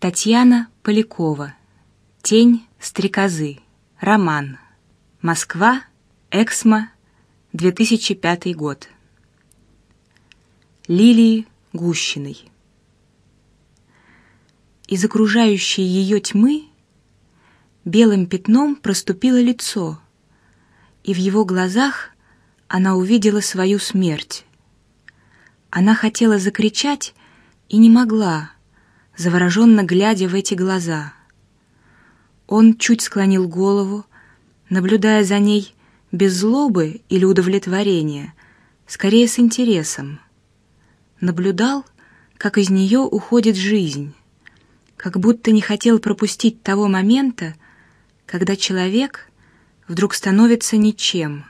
Татьяна Полякова. Тень стрекозы. Роман. Москва. Эксмо. 2005 год. Лилии Гущиной. Из окружающей ее тьмы белым пятном проступило лицо, и в его глазах она увидела свою смерть. Она хотела закричать и не могла, завороженно глядя в эти глаза. Он чуть склонил голову, наблюдая за ней без злобы или удовлетворения, скорее с интересом. Наблюдал, как из нее уходит жизнь, как будто не хотел пропустить того момента, когда человек вдруг становится ничем.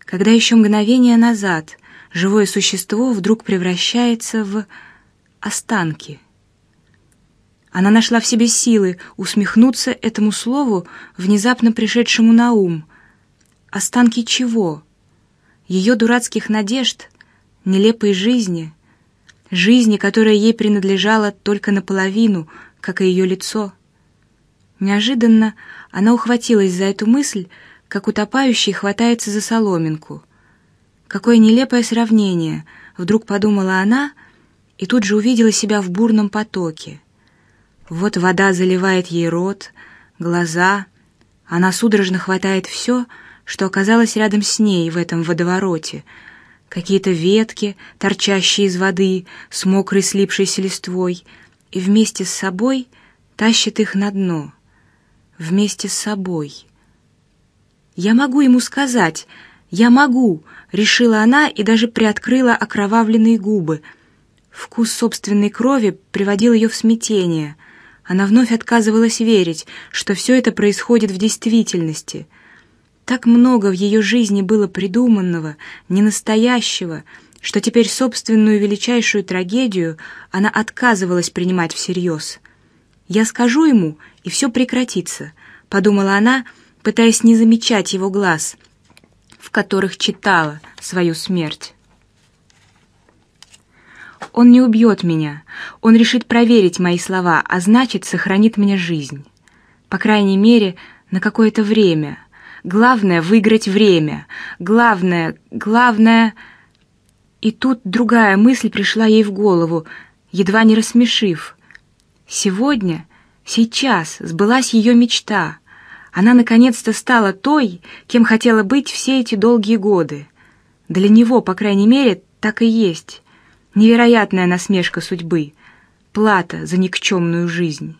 Когда еще мгновение назад живое существо вдруг превращается в останки — она нашла в себе силы усмехнуться этому слову, внезапно пришедшему на ум. Останки чего? Ее дурацких надежд, нелепой жизни, жизни, которая ей принадлежала только наполовину, как и ее лицо. Неожиданно она ухватилась за эту мысль, как утопающий хватается за соломинку. Какое нелепое сравнение, вдруг подумала она, и тут же увидела себя в бурном потоке. Вот вода заливает ей рот, глаза. Она судорожно хватает все, что оказалось рядом с ней в этом водовороте. Какие-то ветки, торчащие из воды, с мокрой слипшейся листвой, и вместе с собой тащит их на дно. Вместе с собой. «Я могу ему сказать! Я могу!» — решила она и даже приоткрыла окровавленные губы — Вкус собственной крови приводил ее в смятение. Она вновь отказывалась верить, что все это происходит в действительности. Так много в ее жизни было придуманного, не настоящего, что теперь собственную величайшую трагедию она отказывалась принимать всерьез. «Я скажу ему, и все прекратится», — подумала она, пытаясь не замечать его глаз, в которых читала свою смерть. Он не убьет меня. Он решит проверить мои слова, а значит, сохранит мне жизнь. По крайней мере, на какое-то время. Главное — выиграть время. Главное, главное... И тут другая мысль пришла ей в голову, едва не рассмешив. Сегодня, сейчас сбылась ее мечта. Она наконец-то стала той, кем хотела быть все эти долгие годы. Для него, по крайней мере, так и есть. Невероятная насмешка судьбы, плата за никчемную жизнь.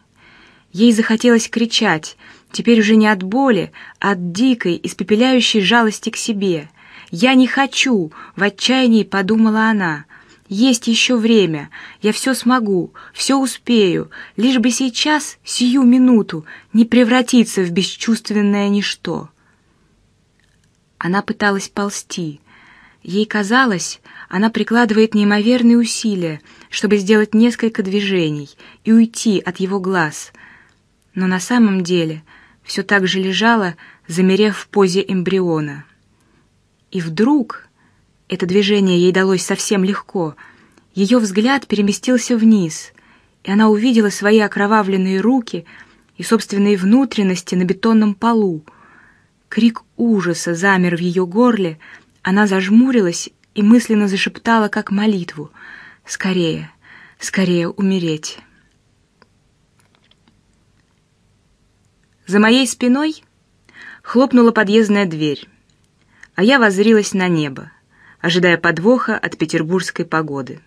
Ей захотелось кричать, теперь уже не от боли, а от дикой, испепеляющей жалости к себе. «Я не хочу!» — в отчаянии подумала она. «Есть еще время, я все смогу, все успею, лишь бы сейчас, сию минуту, не превратиться в бесчувственное ничто». Она пыталась ползти, Ей казалось, она прикладывает неимоверные усилия, чтобы сделать несколько движений и уйти от его глаз, но на самом деле все так же лежала, замерев в позе эмбриона. И вдруг это движение ей далось совсем легко. Ее взгляд переместился вниз, и она увидела свои окровавленные руки и собственные внутренности на бетонном полу. Крик ужаса замер в ее горле она зажмурилась и мысленно зашептала, как молитву. «Скорее, скорее умереть!» За моей спиной хлопнула подъездная дверь, а я воззрилась на небо, ожидая подвоха от петербургской погоды.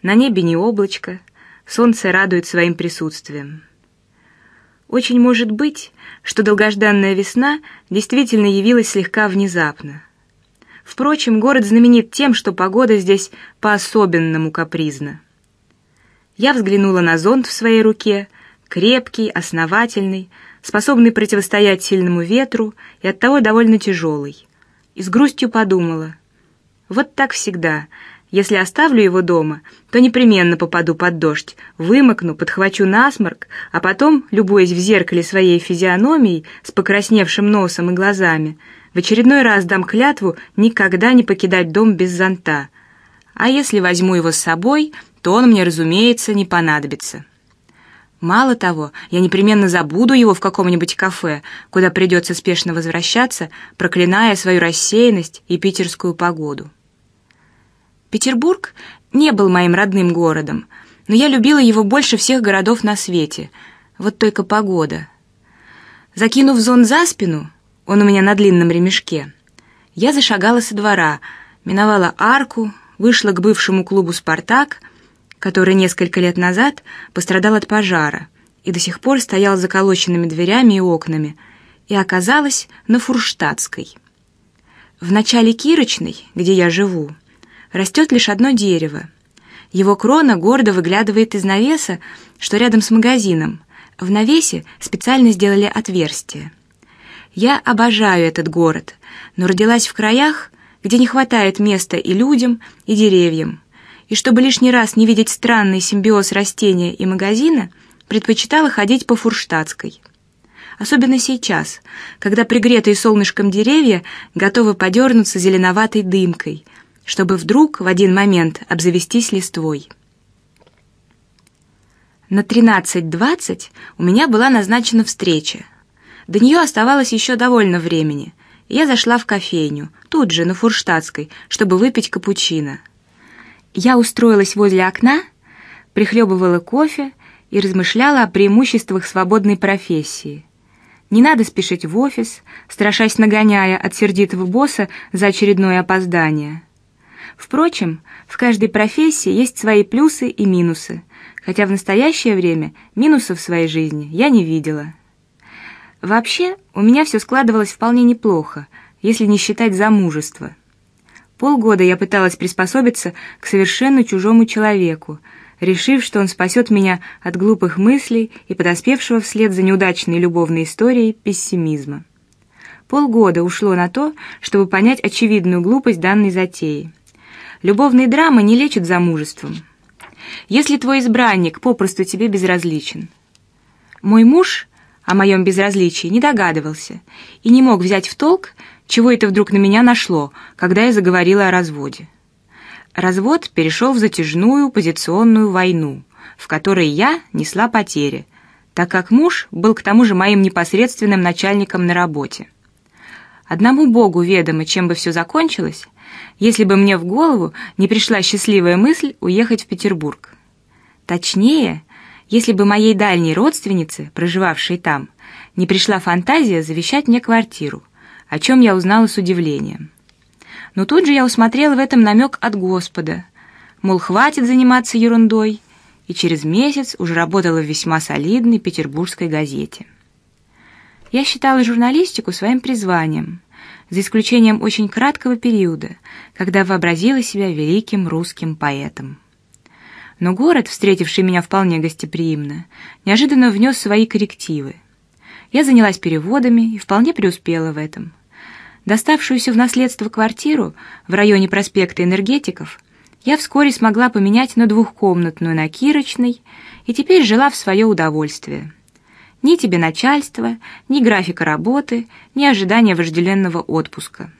На небе не облачко, солнце радует своим присутствием. Очень может быть, что долгожданная весна действительно явилась слегка внезапно. Впрочем, город знаменит тем, что погода здесь по-особенному капризна. Я взглянула на зонт в своей руке, крепкий, основательный, способный противостоять сильному ветру и оттого довольно тяжелый. И с грустью подумала: вот так всегда. Если оставлю его дома, то непременно попаду под дождь, вымокну, подхвачу насморк, а потом, любуясь в зеркале своей физиономией с покрасневшим носом и глазами, в очередной раз дам клятву никогда не покидать дом без зонта. А если возьму его с собой, то он мне, разумеется, не понадобится. Мало того, я непременно забуду его в каком-нибудь кафе, куда придется спешно возвращаться, проклиная свою рассеянность и питерскую погоду. Петербург не был моим родным городом, но я любила его больше всех городов на свете. Вот только погода. Закинув зон за спину, он у меня на длинном ремешке. Я зашагала со двора, миновала арку, вышла к бывшему клубу «Спартак», который несколько лет назад пострадал от пожара и до сих пор стоял заколоченными дверями и окнами, и оказалась на Фурштадской. В начале Кирочной, где я живу, растет лишь одно дерево. Его крона гордо выглядывает из навеса, что рядом с магазином. В навесе специально сделали отверстие. Я обожаю этот город, но родилась в краях, где не хватает места и людям, и деревьям. И чтобы лишний раз не видеть странный симбиоз растения и магазина, предпочитала ходить по Фурштадской. Особенно сейчас, когда пригретые солнышком деревья готовы подернуться зеленоватой дымкой, чтобы вдруг в один момент обзавестись листвой. На 13.20 у меня была назначена встреча до нее оставалось еще довольно времени. Я зашла в кофейню, тут же, на Фурштадтской, чтобы выпить капучино. Я устроилась возле окна, прихлебывала кофе и размышляла о преимуществах свободной профессии. Не надо спешить в офис, страшась нагоняя от сердитого босса за очередное опоздание. Впрочем, в каждой профессии есть свои плюсы и минусы, хотя в настоящее время минусов в своей жизни я не видела. Вообще, у меня все складывалось вполне неплохо, если не считать замужества. Полгода я пыталась приспособиться к совершенно чужому человеку, решив, что он спасет меня от глупых мыслей и подоспевшего вслед за неудачной любовной историей пессимизма. Полгода ушло на то, чтобы понять очевидную глупость данной затеи. Любовные драмы не лечат замужеством. Если твой избранник попросту тебе безразличен. Мой муж о моем безразличии не догадывался и не мог взять в толк, чего это вдруг на меня нашло, когда я заговорила о разводе. Развод перешел в затяжную позиционную войну, в которой я несла потери, так как муж был к тому же моим непосредственным начальником на работе. Одному Богу ведомо, чем бы все закончилось, если бы мне в голову не пришла счастливая мысль уехать в Петербург. Точнее, если бы моей дальней родственнице, проживавшей там, не пришла фантазия завещать мне квартиру, о чем я узнала с удивлением. Но тут же я усмотрела в этом намек от Господа, мол, хватит заниматься ерундой, и через месяц уже работала в весьма солидной петербургской газете. Я считала журналистику своим призванием, за исключением очень краткого периода, когда вообразила себя великим русским поэтом но город, встретивший меня вполне гостеприимно, неожиданно внес свои коррективы. Я занялась переводами и вполне преуспела в этом. Доставшуюся в наследство квартиру в районе проспекта Энергетиков я вскоре смогла поменять на двухкомнатную на Кирочной и теперь жила в свое удовольствие. Ни тебе начальства, ни графика работы, ни ожидания вожделенного отпуска.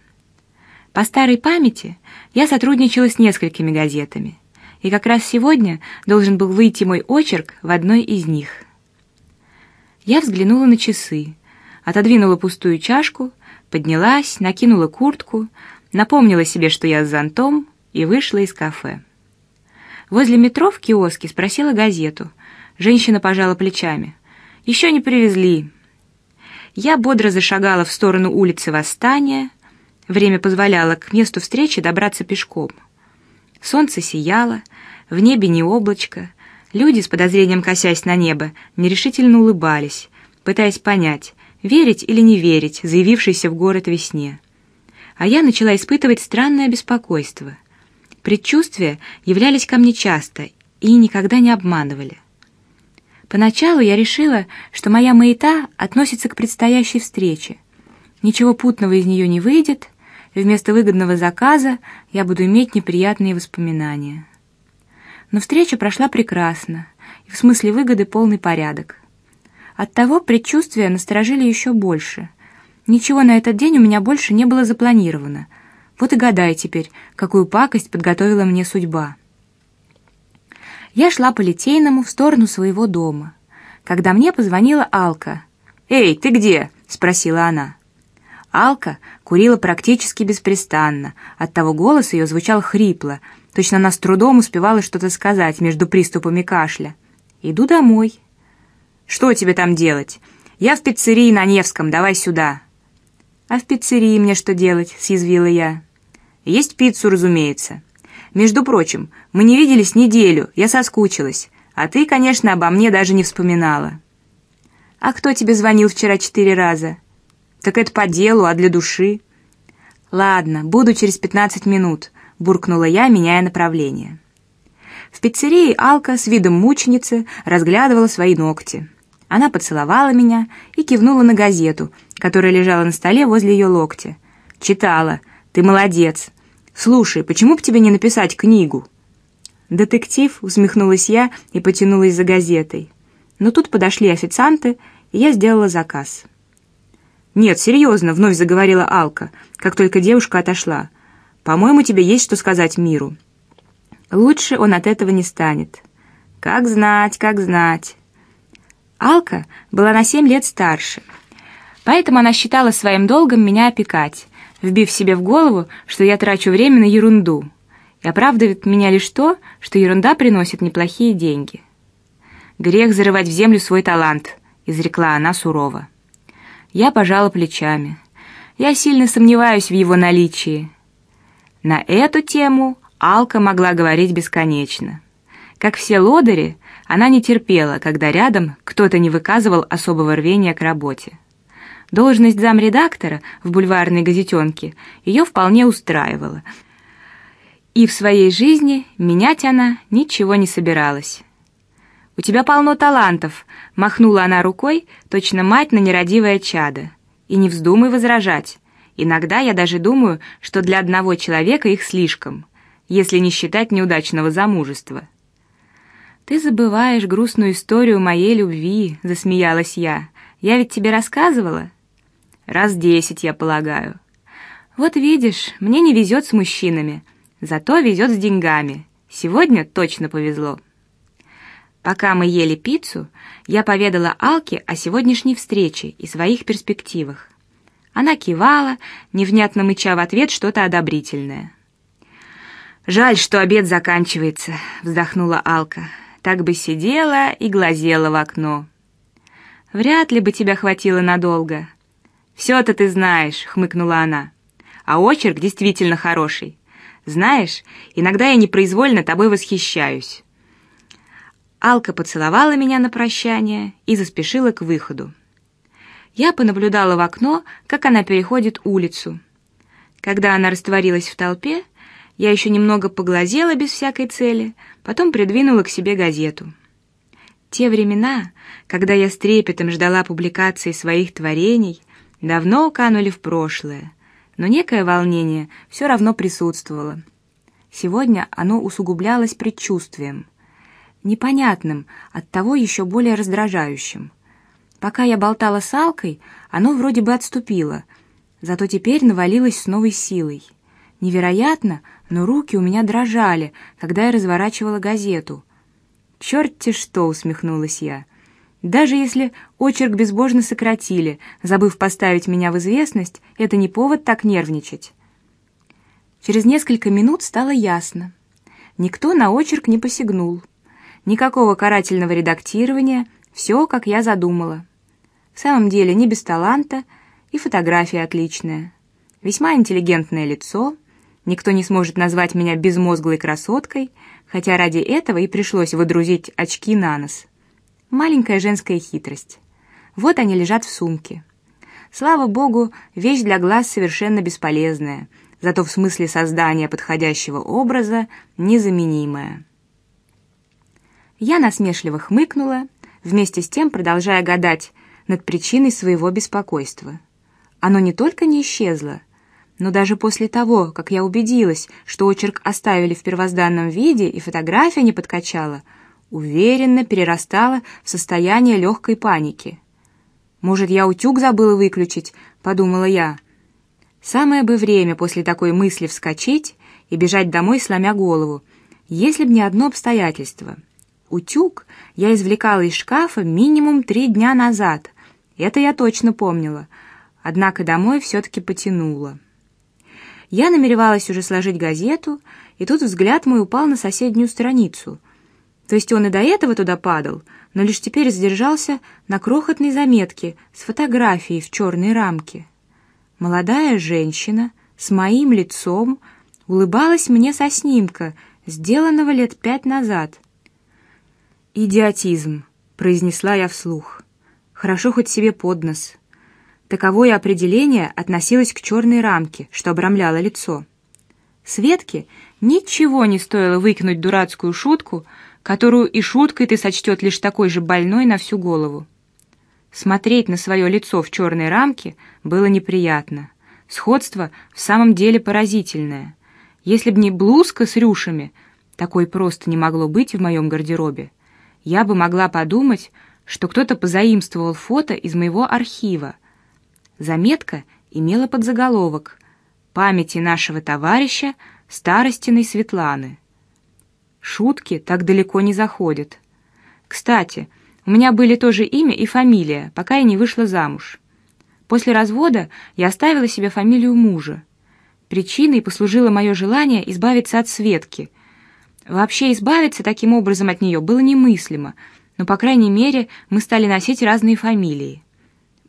По старой памяти я сотрудничала с несколькими газетами – и как раз сегодня должен был выйти мой очерк в одной из них. Я взглянула на часы, отодвинула пустую чашку, поднялась, накинула куртку, напомнила себе, что я с зонтом, и вышла из кафе. Возле метро в киоске спросила газету. Женщина пожала плечами. «Еще не привезли». Я бодро зашагала в сторону улицы Восстания. Время позволяло к месту встречи добраться пешком. Солнце сияло, в небе не облачко. Люди, с подозрением косясь на небо, нерешительно улыбались, пытаясь понять, верить или не верить заявившейся в город весне. А я начала испытывать странное беспокойство. Предчувствия являлись ко мне часто и никогда не обманывали. Поначалу я решила, что моя маята относится к предстоящей встрече. Ничего путного из нее не выйдет, и вместо выгодного заказа я буду иметь неприятные воспоминания. Но встреча прошла прекрасно, и в смысле выгоды полный порядок. Оттого предчувствия насторожили еще больше. Ничего на этот день у меня больше не было запланировано. Вот и гадай теперь, какую пакость подготовила мне судьба. Я шла по Литейному в сторону своего дома, когда мне позвонила Алка. «Эй, ты где?» — спросила она. Алка курила практически беспрестанно, оттого голос ее звучал хрипло, точно она с трудом успевала что-то сказать между приступами кашля. «Иду домой». «Что тебе там делать? Я в пиццерии на Невском, давай сюда». «А в пиццерии мне что делать?» — съязвила я. «Есть пиццу, разумеется. Между прочим, мы не виделись неделю, я соскучилась, а ты, конечно, обо мне даже не вспоминала». «А кто тебе звонил вчера четыре раза?» Так это по делу, а для души. Ладно, буду через 15 минут, буркнула я, меняя направление. В пиццерии Алка с видом мученицы разглядывала свои ногти. Она поцеловала меня и кивнула на газету, которая лежала на столе возле ее локтя. Читала. Ты молодец. Слушай, почему бы тебе не написать книгу? Детектив, усмехнулась я и потянулась за газетой. Но тут подошли официанты, и я сделала заказ. «Нет, серьезно», — вновь заговорила Алка, как только девушка отошла. «По-моему, тебе есть что сказать миру». «Лучше он от этого не станет». «Как знать, как знать». Алка была на семь лет старше, поэтому она считала своим долгом меня опекать, вбив себе в голову, что я трачу время на ерунду. И оправдывает меня лишь то, что ерунда приносит неплохие деньги. «Грех зарывать в землю свой талант», — изрекла она сурово. Я пожала плечами. Я сильно сомневаюсь в его наличии. На эту тему Алка могла говорить бесконечно. Как все лодыри, она не терпела, когда рядом кто-то не выказывал особого рвения к работе. Должность замредактора в бульварной газетенке ее вполне устраивала. И в своей жизни менять она ничего не собиралась. «У тебя полно талантов», — махнула она рукой, точно мать на нерадивое чадо. «И не вздумай возражать. Иногда я даже думаю, что для одного человека их слишком, если не считать неудачного замужества». «Ты забываешь грустную историю моей любви», — засмеялась я. «Я ведь тебе рассказывала?» «Раз десять, я полагаю». «Вот видишь, мне не везет с мужчинами, зато везет с деньгами. Сегодня точно повезло». Пока мы ели пиццу, я поведала Алке о сегодняшней встрече и своих перспективах. Она кивала, невнятно мыча в ответ что-то одобрительное. «Жаль, что обед заканчивается», — вздохнула Алка. «Так бы сидела и глазела в окно». «Вряд ли бы тебя хватило надолго». «Все-то ты знаешь», — хмыкнула она. «А очерк действительно хороший. Знаешь, иногда я непроизвольно тобой восхищаюсь». Алка поцеловала меня на прощание и заспешила к выходу. Я понаблюдала в окно, как она переходит улицу. Когда она растворилась в толпе, я еще немного поглазела без всякой цели, потом придвинула к себе газету. Те времена, когда я с трепетом ждала публикации своих творений, давно уканули в прошлое, но некое волнение все равно присутствовало. Сегодня оно усугублялось предчувствием непонятным, оттого еще более раздражающим. Пока я болтала с Алкой, оно вроде бы отступило, зато теперь навалилось с новой силой. Невероятно, но руки у меня дрожали, когда я разворачивала газету. «Черт-те что!» — усмехнулась я. «Даже если очерк безбожно сократили, забыв поставить меня в известность, это не повод так нервничать». Через несколько минут стало ясно. Никто на очерк не посягнул никакого карательного редактирования, все, как я задумала. В самом деле не без таланта, и фотография отличная. Весьма интеллигентное лицо, никто не сможет назвать меня безмозглой красоткой, хотя ради этого и пришлось выдрузить очки на нос. Маленькая женская хитрость. Вот они лежат в сумке. Слава богу, вещь для глаз совершенно бесполезная, зато в смысле создания подходящего образа незаменимая. Я насмешливо хмыкнула, вместе с тем продолжая гадать над причиной своего беспокойства. Оно не только не исчезло, но даже после того, как я убедилась, что очерк оставили в первозданном виде и фотография не подкачала, уверенно перерастала в состояние легкой паники. «Может, я утюг забыла выключить?» — подумала я. Самое бы время после такой мысли вскочить и бежать домой, сломя голову, если б не одно обстоятельство — Утюг я извлекала из шкафа минимум три дня назад. Это я точно помнила. Однако домой все-таки потянула. Я намеревалась уже сложить газету, и тут взгляд мой упал на соседнюю страницу. То есть он и до этого туда падал, но лишь теперь задержался на крохотной заметке с фотографией в черной рамке. Молодая женщина с моим лицом улыбалась мне со снимка, сделанного лет пять назад — «Идиотизм», — произнесла я вслух. «Хорошо хоть себе под нос». Таковое определение относилось к черной рамке, что обрамляло лицо. Светке ничего не стоило выкинуть дурацкую шутку, которую и шуткой ты сочтет лишь такой же больной на всю голову. Смотреть на свое лицо в черной рамке было неприятно. Сходство в самом деле поразительное. Если б не блузка с рюшами, такой просто не могло быть в моем гардеробе я бы могла подумать, что кто-то позаимствовал фото из моего архива. Заметка имела подзаголовок «Памяти нашего товарища Старостиной Светланы». Шутки так далеко не заходят. Кстати, у меня были тоже имя и фамилия, пока я не вышла замуж. После развода я оставила себе фамилию мужа. Причиной послужило мое желание избавиться от Светки – Вообще избавиться таким образом от нее было немыслимо, но, по крайней мере, мы стали носить разные фамилии.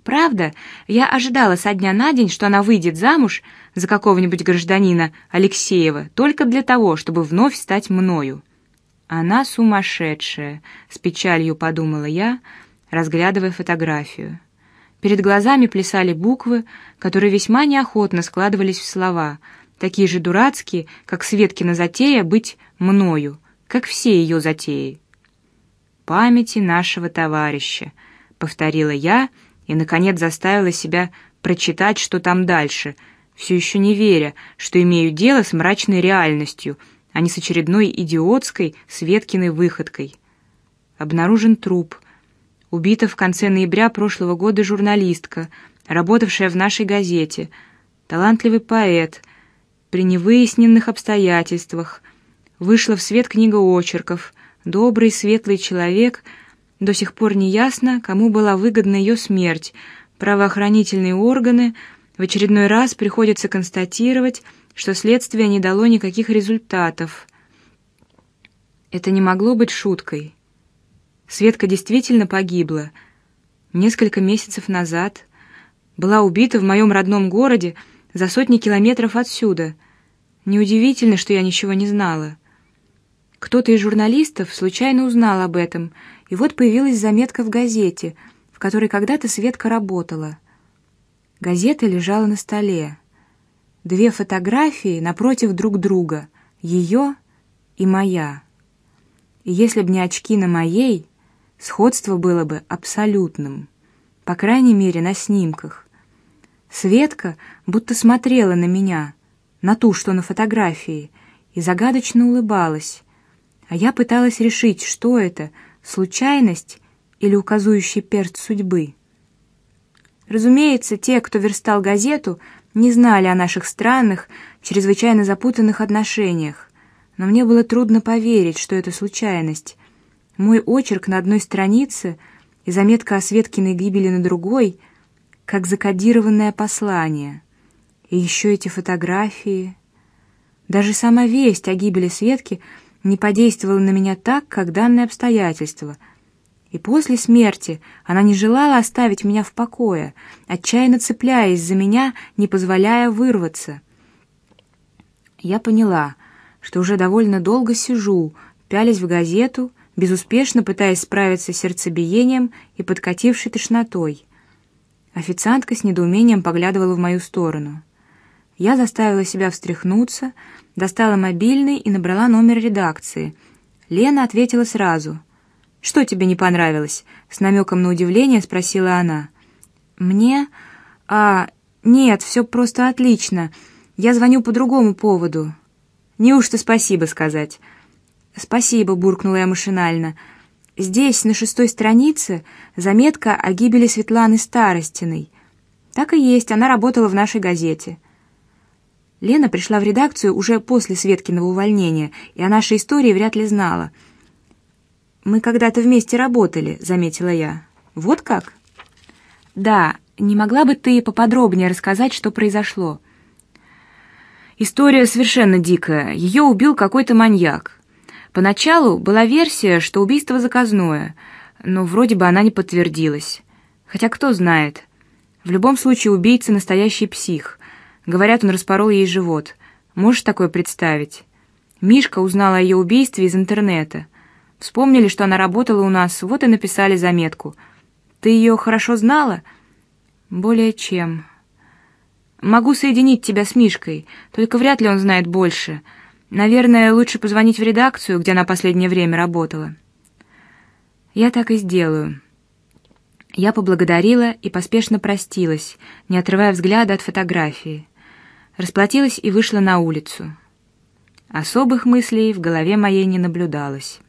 Правда, я ожидала со дня на день, что она выйдет замуж за какого-нибудь гражданина Алексеева только для того, чтобы вновь стать мною. Она сумасшедшая, с печалью подумала я, разглядывая фотографию. Перед глазами плясали буквы, которые весьма неохотно складывались в слова, такие же дурацкие, как Светкина затея быть мною, как все ее затеи. «Памяти нашего товарища», — повторила я и, наконец, заставила себя прочитать, что там дальше, все еще не веря, что имею дело с мрачной реальностью, а не с очередной идиотской Светкиной выходкой. Обнаружен труп. Убита в конце ноября прошлого года журналистка, работавшая в нашей газете, талантливый поэт, при невыясненных обстоятельствах — вышла в свет книга очерков «Добрый, светлый человек», до сих пор не ясно, кому была выгодна ее смерть. Правоохранительные органы в очередной раз приходится констатировать, что следствие не дало никаких результатов. Это не могло быть шуткой. Светка действительно погибла. Несколько месяцев назад была убита в моем родном городе за сотни километров отсюда. Неудивительно, что я ничего не знала. Кто-то из журналистов случайно узнал об этом, и вот появилась заметка в газете, в которой когда-то Светка работала. Газета лежала на столе. Две фотографии напротив друг друга, ее и моя. И если б не очки на моей, сходство было бы абсолютным, по крайней мере, на снимках. Светка будто смотрела на меня, на ту, что на фотографии, и загадочно улыбалась а я пыталась решить, что это — случайность или указующий перст судьбы. Разумеется, те, кто верстал газету, не знали о наших странных, чрезвычайно запутанных отношениях, но мне было трудно поверить, что это случайность. Мой очерк на одной странице и заметка о Светкиной гибели на другой — как закодированное послание. И еще эти фотографии. Даже сама весть о гибели Светки не подействовала на меня так, как данное обстоятельство. И после смерти она не желала оставить меня в покое, отчаянно цепляясь за меня, не позволяя вырваться. Я поняла, что уже довольно долго сижу, пялись в газету, безуспешно пытаясь справиться с сердцебиением и подкатившей тошнотой. Официантка с недоумением поглядывала в мою сторону. Я заставила себя встряхнуться, достала мобильный и набрала номер редакции. Лена ответила сразу. «Что тебе не понравилось?» — с намеком на удивление спросила она. «Мне? А, нет, все просто отлично. Я звоню по другому поводу». Не уж то спасибо сказать?» «Спасибо», — буркнула я машинально. «Здесь, на шестой странице, заметка о гибели Светланы Старостиной. Так и есть, она работала в нашей газете». Лена пришла в редакцию уже после Светкиного увольнения, и о нашей истории вряд ли знала. «Мы когда-то вместе работали», — заметила я. «Вот как?» «Да, не могла бы ты поподробнее рассказать, что произошло?» История совершенно дикая. Ее убил какой-то маньяк. Поначалу была версия, что убийство заказное, но вроде бы она не подтвердилась. Хотя кто знает. В любом случае убийца настоящий псих. Говорят, он распорол ей живот. Можешь такое представить? Мишка узнала о ее убийстве из интернета. Вспомнили, что она работала у нас, вот и написали заметку. Ты ее хорошо знала? Более чем. Могу соединить тебя с Мишкой, только вряд ли он знает больше. Наверное, лучше позвонить в редакцию, где она последнее время работала. Я так и сделаю. Я поблагодарила и поспешно простилась, не отрывая взгляда от фотографии расплатилась и вышла на улицу. Особых мыслей в голове моей не наблюдалось.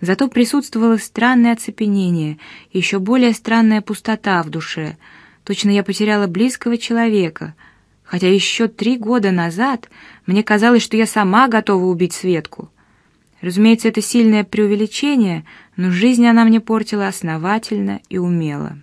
Зато присутствовало странное оцепенение, еще более странная пустота в душе. Точно я потеряла близкого человека, хотя еще три года назад мне казалось, что я сама готова убить Светку. Разумеется, это сильное преувеличение, но жизнь она мне портила основательно и умело.